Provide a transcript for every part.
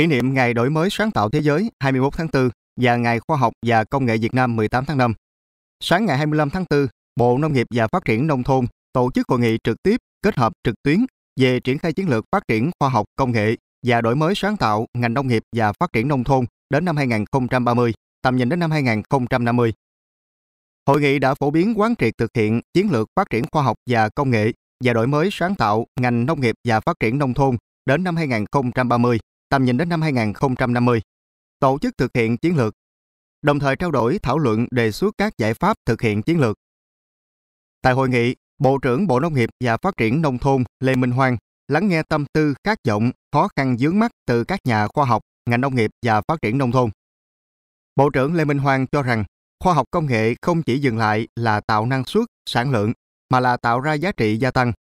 kỷ niệm Ngày Đổi mới sáng tạo thế giới 21 tháng 4 và Ngày Khoa học và Công nghệ Việt Nam 18 tháng 5. Sáng ngày 25 tháng 4, Bộ Nông nghiệp và Phát triển Nông thôn tổ chức hội nghị trực tiếp kết hợp trực tuyến về triển khai chiến lược phát triển khoa học công nghệ và đổi mới sáng tạo ngành nông nghiệp và phát triển nông thôn đến năm 2030, tầm nhìn đến năm 2050. Hội nghị đã phổ biến quán triệt thực hiện chiến lược phát triển khoa học và công nghệ và đổi mới sáng tạo ngành nông nghiệp và phát triển nông thôn đến năm 2030 tầm nhìn đến năm 2050, tổ chức thực hiện chiến lược, đồng thời trao đổi thảo luận đề xuất các giải pháp thực hiện chiến lược. Tại hội nghị, Bộ trưởng Bộ Nông nghiệp và Phát triển Nông thôn Lê Minh Hoàng lắng nghe tâm tư các giọng khó khăn dướng mắt từ các nhà khoa học, ngành nông nghiệp và phát triển nông thôn. Bộ trưởng Lê Minh Hoàng cho rằng khoa học công nghệ không chỉ dừng lại là tạo năng suất, sản lượng, mà là tạo ra giá trị gia tăng.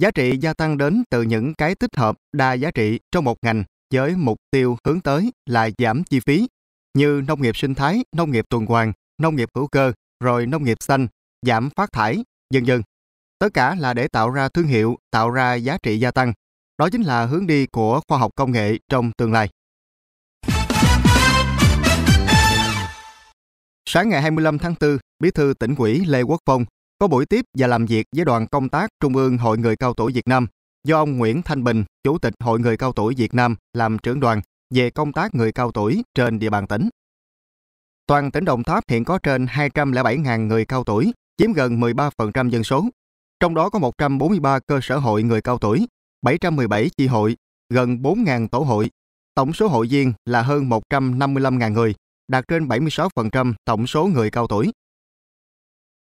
Giá trị gia tăng đến từ những cái tích hợp đa giá trị trong một ngành với mục tiêu hướng tới là giảm chi phí như nông nghiệp sinh thái, nông nghiệp tuần hoàn, nông nghiệp hữu cơ, rồi nông nghiệp xanh, giảm phát thải, dần dần. Tất cả là để tạo ra thương hiệu, tạo ra giá trị gia tăng. Đó chính là hướng đi của khoa học công nghệ trong tương lai. Sáng ngày 25 tháng 4, Bí thư tỉnh ủy Lê Quốc Phong có buổi tiếp và làm việc với đoàn công tác Trung ương Hội Người Cao Tuổi Việt Nam do ông Nguyễn Thanh Bình, Chủ tịch Hội Người Cao Tuổi Việt Nam làm trưởng đoàn về công tác người cao tuổi trên địa bàn tỉnh. Toàn tỉnh Đồng Tháp hiện có trên 207.000 người cao tuổi, chiếm gần 13% dân số. Trong đó có 143 cơ sở hội người cao tuổi, 717 chi hội, gần 4.000 tổ hội. Tổng số hội viên là hơn 155.000 người, đạt trên 76% tổng số người cao tuổi.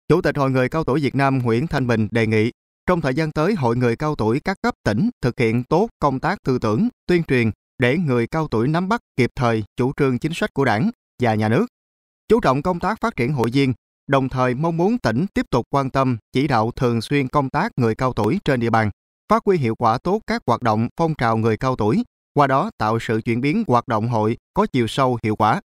Chủ tịch Hội người cao tuổi Việt Nam Nguyễn Thanh Bình đề nghị trong thời gian tới, Hội người cao tuổi các cấp tỉnh thực hiện tốt công tác tư tưởng, tuyên truyền để người cao tuổi nắm bắt kịp thời chủ trương chính sách của đảng và nhà nước. Chú trọng công tác phát triển hội viên, đồng thời mong muốn tỉnh tiếp tục quan tâm chỉ đạo thường xuyên công tác người cao tuổi trên địa bàn, phát huy hiệu quả tốt các hoạt động phong trào người cao tuổi, qua đó tạo sự chuyển biến hoạt động hội có chiều sâu hiệu quả.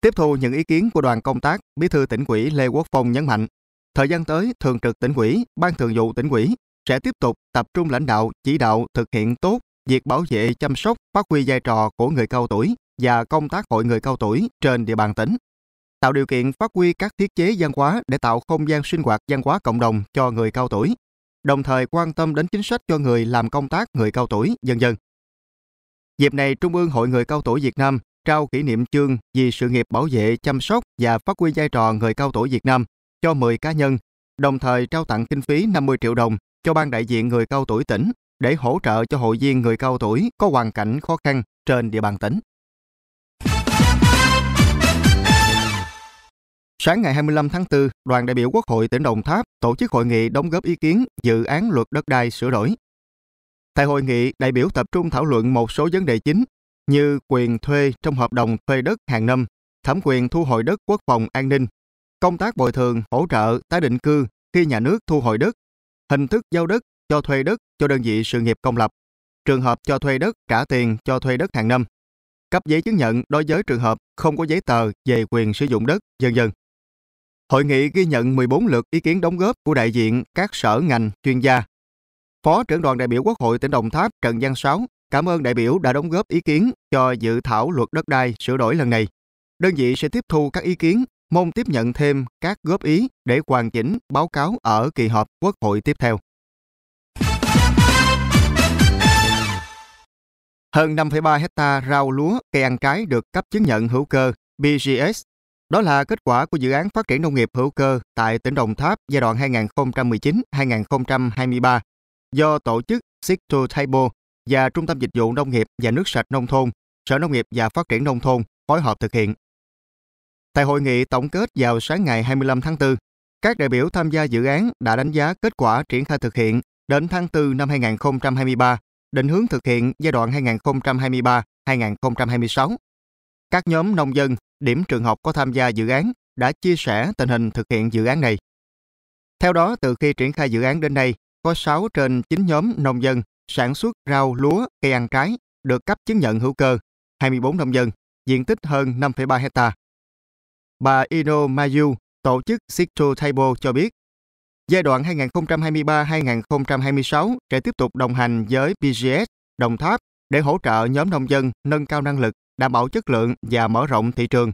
Tiếp thu những ý kiến của đoàn công tác, Bí thư tỉnh ủy Lê Quốc Phong nhấn mạnh, Thời gian tới, Thường trực tỉnh ủy, Ban thường vụ tỉnh ủy sẽ tiếp tục tập trung lãnh đạo, chỉ đạo thực hiện tốt việc bảo vệ, chăm sóc, phát huy vai trò của người cao tuổi và công tác hội người cao tuổi trên địa bàn tỉnh. Tạo điều kiện phát huy các thiết chế văn hóa để tạo không gian sinh hoạt văn hóa cộng đồng cho người cao tuổi, đồng thời quan tâm đến chính sách cho người làm công tác người cao tuổi, dân dân. Dịp này, Trung ương Hội Người Cao Tuổi Việt Nam trao kỷ niệm chương vì sự nghiệp bảo vệ, chăm sóc và phát huy vai trò người cao tuổi Việt Nam cho 10 cá nhân, đồng thời trao tặng kinh phí 50 triệu đồng cho Ban đại diện người cao tuổi tỉnh để hỗ trợ cho hội viên người cao tuổi có hoàn cảnh khó khăn trên địa bàn tỉnh. Sáng ngày 25 tháng 4, đoàn đại biểu Quốc hội tỉnh Đồng Tháp tổ chức hội nghị đóng góp ý kiến dự án luật đất đai sửa đổi. Tại hội nghị, đại biểu tập trung thảo luận một số vấn đề chính như quyền thuê trong hợp đồng thuê đất hàng năm, thẩm quyền thu hồi đất quốc phòng an ninh công tác bồi thường, hỗ trợ, tái định cư khi nhà nước thu hồi đất, hình thức giao đất, cho thuê đất cho đơn vị sự nghiệp công lập, trường hợp cho thuê đất trả tiền cho thuê đất hàng năm, cấp giấy chứng nhận đối với trường hợp không có giấy tờ về quyền sử dụng đất, dân dân. Hội nghị ghi nhận 14 lượt ý kiến đóng góp của đại diện các sở ngành, chuyên gia. Phó trưởng đoàn đại biểu Quốc hội tỉnh Đồng Tháp Trần Văn Sáu cảm ơn đại biểu đã đóng góp ý kiến cho dự thảo luật đất đai sửa đổi lần này. Đơn vị sẽ tiếp thu các ý kiến môn tiếp nhận thêm các góp ý để hoàn chỉnh báo cáo ở kỳ họp Quốc hội tiếp theo. Hơn 5,3 hecta rau lúa, cây ăn trái được cấp chứng nhận hữu cơ BGS. Đó là kết quả của dự án phát triển nông nghiệp hữu cơ tại tỉnh Đồng Tháp giai đoạn 2019-2023 do tổ chức Sicto Table và Trung tâm Dịch vụ Nông nghiệp và Nước sạch Nông thôn, Sở Nông nghiệp và Phát triển Nông thôn phối hợp thực hiện Tại hội nghị tổng kết vào sáng ngày 25 tháng 4, các đại biểu tham gia dự án đã đánh giá kết quả triển khai thực hiện đến tháng 4 năm 2023, định hướng thực hiện giai đoạn 2023-2026. Các nhóm nông dân, điểm trường học có tham gia dự án đã chia sẻ tình hình thực hiện dự án này. Theo đó, từ khi triển khai dự án đến nay, có 6 trên 9 nhóm nông dân sản xuất rau, lúa, cây ăn trái được cấp chứng nhận hữu cơ, 24 nông dân, diện tích hơn 5,3 hecta bà Ino Mayu, tổ chức Sixto Table cho biết, giai đoạn 2023-2026 sẽ tiếp tục đồng hành với PGS Đồng Tháp để hỗ trợ nhóm nông dân nâng cao năng lực, đảm bảo chất lượng và mở rộng thị trường.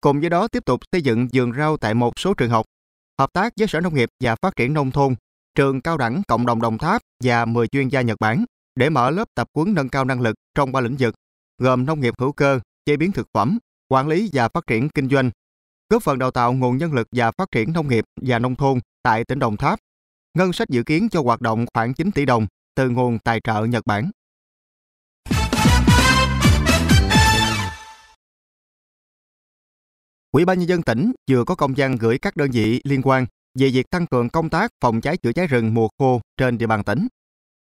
Cùng với đó tiếp tục xây dựng vườn rau tại một số trường học, hợp tác với Sở Nông nghiệp và Phát triển Nông thôn, trường cao đẳng Cộng đồng Đồng Tháp và 10 chuyên gia Nhật Bản để mở lớp tập huấn nâng cao năng lực trong ba lĩnh vực, gồm nông nghiệp hữu cơ, chế biến thực phẩm, quản lý và phát triển kinh doanh góp phần đào tạo nguồn nhân lực và phát triển nông nghiệp và nông thôn tại tỉnh Đồng Tháp. Ngân sách dự kiến cho hoạt động khoảng 9 tỷ đồng từ nguồn tài trợ Nhật Bản. Ủy ban nhân dân tỉnh vừa có công văn gửi các đơn vị liên quan về việc tăng cường công tác phòng cháy chữa cháy rừng mùa khô trên địa bàn tỉnh.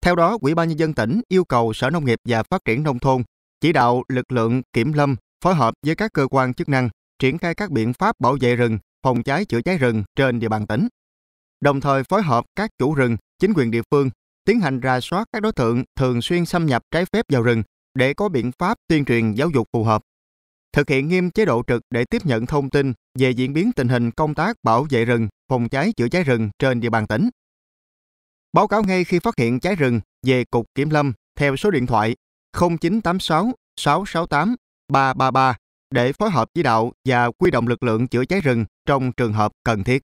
Theo đó, Ủy ban nhân dân tỉnh yêu cầu Sở Nông nghiệp và Phát triển nông thôn chỉ đạo lực lượng kiểm lâm phối hợp với các cơ quan chức năng triển khai các biện pháp bảo vệ rừng, phòng cháy chữa cháy rừng trên địa bàn tỉnh. Đồng thời phối hợp các chủ rừng, chính quyền địa phương tiến hành rà soát các đối tượng thường xuyên xâm nhập trái phép vào rừng để có biện pháp tuyên truyền giáo dục phù hợp. Thực hiện nghiêm chế độ trực để tiếp nhận thông tin về diễn biến tình hình công tác bảo vệ rừng, phòng cháy chữa cháy rừng trên địa bàn tỉnh. Báo cáo ngay khi phát hiện cháy rừng về Cục Kiểm lâm theo số điện thoại 0986 668 333 để phối hợp chỉ đạo và quy động lực lượng chữa cháy rừng trong trường hợp cần thiết.